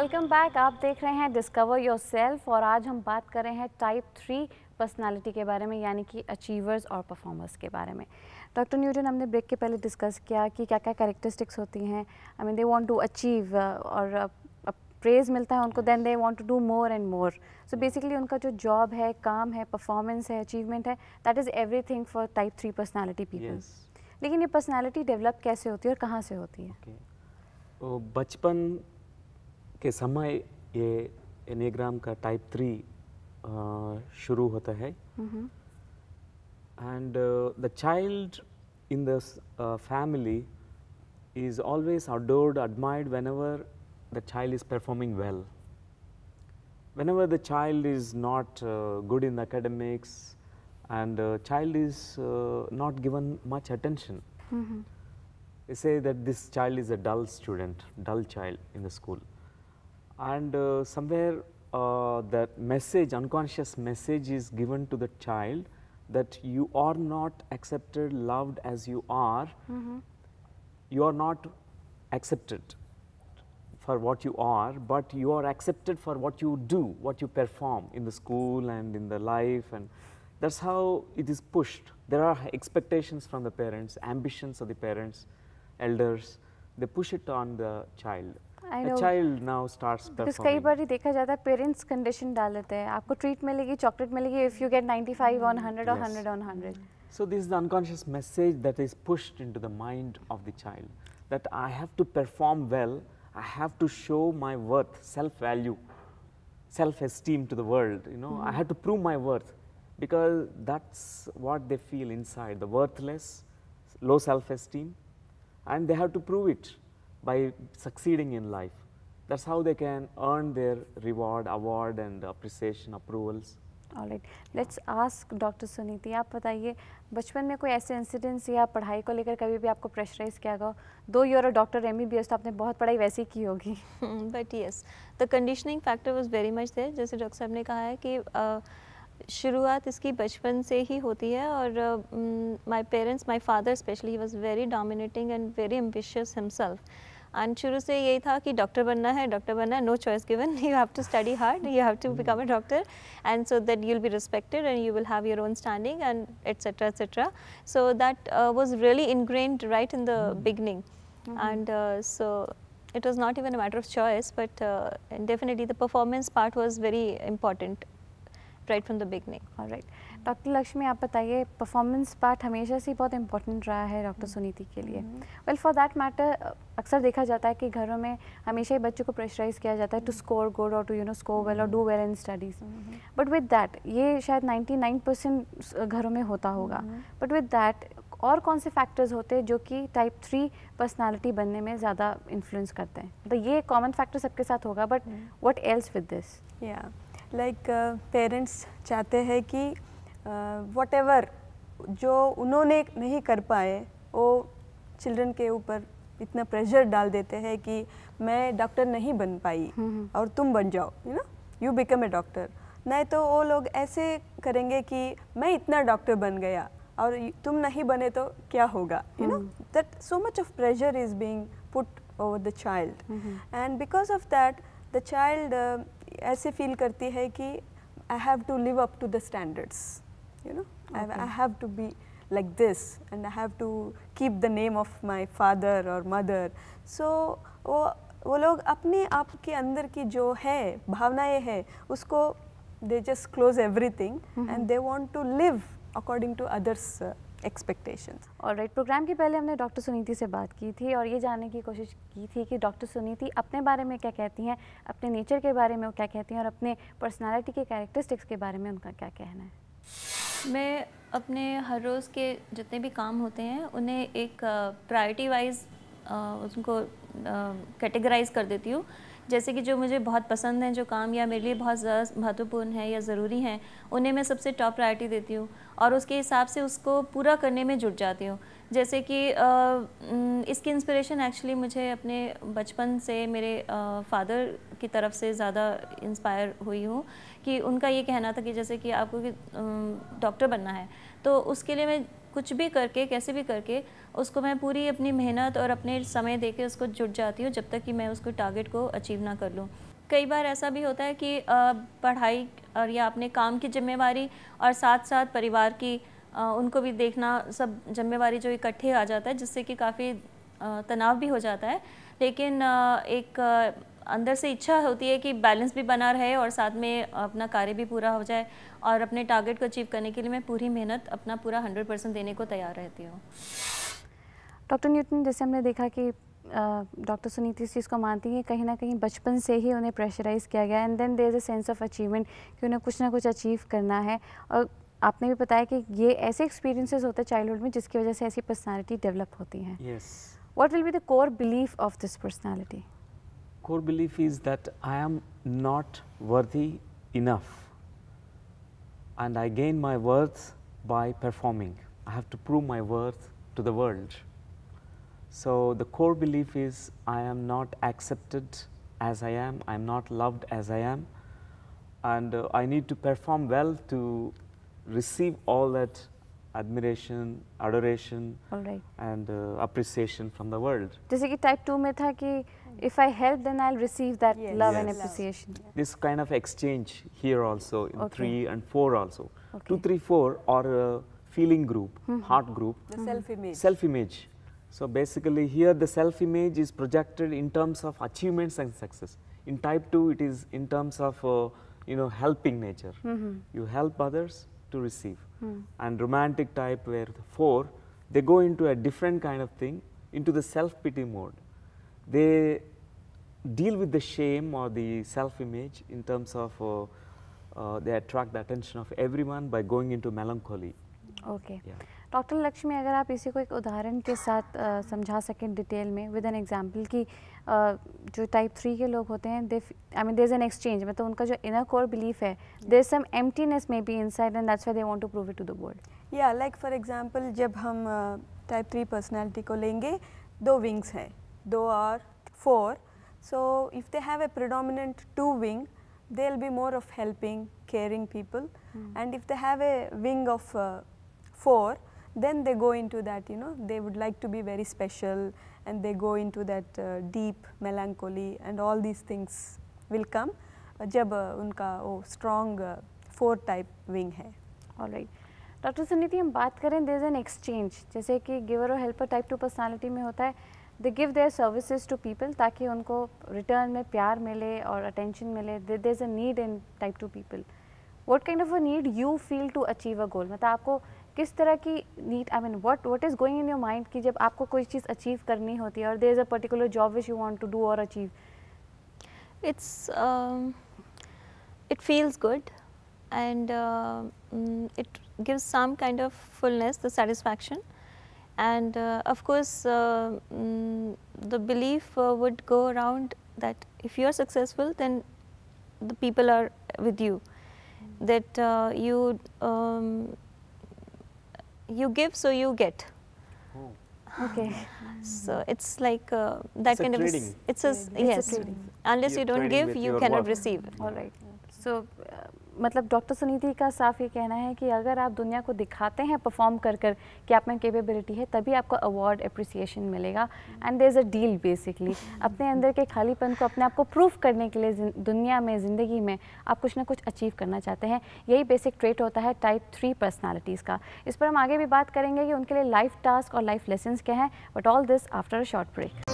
Welcome back आप देख रहे हैं डिस्कवर योर सेल्फ और आज हम बात कर रहे हैं टाइप थ्री पर्सनालिटी के बारे में यानी कि अचीवर्स और परफॉर्मर्स के बारे में डॉक्टर न्यूटन हमने ब्रेक के पहले डिस्कस किया कि क्या क्या कैरेक्टरिस्टिक्स होती हैं I mean they want to achieve और प्रेज uh, uh, मिलता है उनको then they want to do more and more so basically उनका जो जॉब है काम है परफॉर्मेंस है अचीवमेंट है that is every for type three personality people लेकिन ये पर्सनैलिटी डेवलप कैसे होती है और कहाँ से होती है okay. तो बचपन के समय ये एनेग्राम का टाइप थ्री शुरू होता है mm-hmm. and uh, the child in this uh, family is always adored, admired whenever the child is performing well. Whenever the child is not uh, good in academics and uh, child is uh, not given much attention, mm -hmm. they say that this child is a dull student, dull child in the school and uh, somewhere uh, the message, unconscious message is given to the child that you are not accepted, loved as you are, mm -hmm. you are not accepted for what you are, but you are accepted for what you do, what you perform in the school and in the life and that's how it is pushed. There are expectations from the parents, ambitions of the parents, elders, they push it on the child. I know child now starts because कई बार देखा जाता है parents condition डाल देते हैं आपको treat मिलेगी चॉकलेट मिलेगी इफ यू गेट 95 ऑन 100 और 100 on 100 so this is the unconscious message that is pushed into the mind of the child that i have to perform well i have to show my worth self value self esteem to the world you know mm -hmm. i have to prove my worth because that's what they feel inside the worthless low self esteem and they have to prove it by succeeding in life. That's how they can earn their reward, award and appreciation, approvals. All right. Let's ask Dr. Suniti, आप बताइए बचपन में कोई ऐसे incidents या पढ़ाई को लेकर कभी भी आपको प्रेशराइज किया गया दो यूर डॉक्टर एम तो आपने बहुत पढ़ाई वैसे ही की होगी but yes the conditioning factor was very much there जैसे डॉक्टर साहब ने कहा है कि uh, शुरुआत इसकी बचपन से ही होती है और my parents my father specially was very dominating and very ambitious himself and शुरू से यही था कि डॉक्टर बनना है डॉक्टर बनना है no choice given you have to study hard you have to become a doctor and so that you will be respected and you will have your own standing and etcetera etcetera so that was really ingrained right in the beginning and so it was not even a matter of choice but definitely the performance part was very important right from the beginning. All right. Doctor Lakshmi आप बताइए performance part हमेशा से बहुत important रहा है doctor mm -hmm. Suniti के लिए well for that matter अक्सर देखा जाता है कि घरों में हमेशा ही बच्चों को प्रेशराइज किया जाता है टू स्कोर गुड और to you know score well और do well in studies but with that ये शायद 99 घरों में होता होगा बट विद दैट और कौन से फैक्टर्स होते हैं जो कि टाइप थ्री पर्सनालिटी बनने में ज़्यादा इन्फ्लुएंस करते हैं तो ये कॉमन फैक्टर सबके साथ होगा but what else with this या लाइक पेरेंट्स uh, चाहते हैं कि वॉट uh, एवर जो उन्होंने नहीं कर पाए वो चिल्ड्रन के ऊपर इतना प्रेशर डाल देते हैं कि मैं डॉक्टर नहीं बन पाई हम्म, हम्म। और तुम बन जाओ you know you become a doctor नहीं तो वो लोग ऐसे करेंगे कि मैं इतना डॉक्टर बन गया और तुम नहीं बने तो क्या होगा you know that so much of pressure is being put over the child and because of that the child ऐसे फील करती है कि I have to live up to the standards you know I have to be like this and I have to keep the name of my father और mother so वो वो लोग अपने आप के अंदर की जो है भावनाएं है उसको they just close everything and they want to live according to others expectation और राइट प्रोग्राम के पहले हमने डॉक्टर सुनीति से बात की थी और ये जानने की कोशिश की थी कि डॉक्टर सुनीति अपने बारे में क्या कहती हैं अपने नेचर के बारे में वो क्या कहती हैं और अपने पर्सनैलिटी के कैरेक्टरिस्टिक्स के बारे में उनका क्या कहना है मैं अपने हर रोज़ के जितने भी काम होते हैं उन्हें एक प्रायोरिटी वाइज उनको कैटेगराइज कर देती हूँ जैसे कि जो मुझे बहुत पसंद हैं जो काम या मेरे लिए बहुत ज़्यादा महत्वपूर्ण है या ज़रूरी हैं उन्हें मैं सबसे टॉप प्रायोरिटी देती हूँ और उसके हिसाब से उसको पूरा करने में जुट जाती हूँ जैसे कि इसकी इंस्पिरेशन एक्चुअली मुझे अपने बचपन से मेरे फादर की तरफ से ज़्यादा इंस्पायर हुई हूँ कि उनका ये कहना था कि जैसे कि आपको डॉक्टर बनना है तो उसके लिए मैं कुछ भी करके कैसे भी करके उसको मैं पूरी अपनी मेहनत और अपने समय दे के उसको जुट जाती हूँ जब तक कि मैं उसको टारगेट को अचीव ना कर लूँ कई बार ऐसा भी होता है कि पढ़ाई और या अपने काम की जिम्मेवारी और साथ साथ परिवार की उनको भी देखना सब जिम्मेवारी जो इकट्ठे आ जाता है जिससे कि काफ़ी तनाव भी हो जाता है लेकिन एक अंदर से इच्छा होती है कि बैलेंस भी बना रहे और साथ में अपना कार्य भी पूरा हो जाए और अपने टारगेट को अचीव करने के लिए मैं पूरी मेहनत अपना पूरा हंड्रेड परसेंट देने को तैयार रहती हूँ डॉक्टर न्यूटन जैसे हमने देखा कि डॉक्टर सुनीति इस चीज़ को मानती हैं कहीं ना कहीं बचपन से ही उन्हें प्रेशराइज किया गया and then there is a sense of achievement कि उन्हें कुछ ना कुछ अचीव करना है और आपने भी बताया कि ये ऐसे एक्सपीरियंसेस होते हैं चाइल्डहुड में जिसकी वजह से ऐसी पर्सनालिटी डेवलप होती है what will be the core belief of this personality core belief is that I am not worthy enough and I gain my worth by performing I have to prove my worth to the world so the core belief is I am not accepted as I am I am not loved as I am and I need to perform well to receive all that admiration, adoration, and uh, appreciation from the world. like type two में था कि if I help then I'll receive that yes. love yes. and appreciation. Love. This kind of exchange here also in okay. three and four also. Okay. Two, three, four are a feeling group, mm -hmm. heart group. The mm -hmm. self-image. Self-image. So basically here the self-image is projected in terms of achievements and success. In type two it is in terms of uh, you know helping nature. Mm -hmm. You help others, to receive. Mm. And romantic type where four, they go into a different kind of thing, into the self-pity mode. They deal with the shame or the self-image in terms of uh, uh, they attract the attention of everyone by going into melancholy. Okay. Yeah. Doctor Lakshmi अगर आप इसी को एक उदाहरण के साथ समझा सकें डिटेल में विद एन एग्जांपल कि जो टाइप थ्री के लोग होते हैं I mean there is an exchange मतलब उनका जो इनर कोर बिलीफ है there some emptiness maybe inside and that's why they want to prove it to the world या लाइक फॉर एग्जाम्पल जब हम टाइप थ्री पर्सनैलिटी को लेंगे दो विंग्स हैं दो और four so if they have a predominant two wing they will be more of helping caring people and if they have a wing of four then they go into that, you know, they would like to be very special and they go into that uh, deep melancholy and all these things will come. Uh, jab uh, unka oh, strong four type wing hai. All right. Dr. Suniti, hum baat karein, there is an exchange. Jaise ki giver or helper type 2 personality mein hota hai. They give their services to people taki unko return mein pyar mile or attention mile. There is a need in type 2 people. What kind of a need you feel to achieve a goal? Mata, aapko, किस तरह की need I mean what what is going in your mind कि जब आपको कोई चीज़ achieve करनी होती है और there is a particular job which you want to do और achieve it's um, it feels good and uh, mm, it gives some kind of fullness the satisfaction and uh, of course uh, mm, the belief would go around that if you are successful then the people are with you that you um, you give, so you get. Oh. Okay. so it's like uh, that it's kind of trading. it's a, yes. It's a unless You're you you do not give, you cannot work. receive. Yeah. All right. So मतलब doctor Suniti का साफ ये कहना है कि अगर आप दुनिया को दिखाते हैं परफॉर्म कर कर कि आप में केपेबिलिटी है तभी आपको अवार्ड अप्रिसिएशन मिलेगा and there is a deal basically अपने अंदर के खालीपन को अपने आप को प्रूव करने के लिए दुनिया में ज़िंदगी में आप कुछ ना कुछ अचीव करना चाहते हैं यही बेसिक ट्रेट होता है टाइप थ्री पर्सनैलिटीज़ का इस पर हम आगे भी बात करेंगे कि उनके लिए लाइफ टास्क और लाइफ लेसन क्या हैं but all this after a short break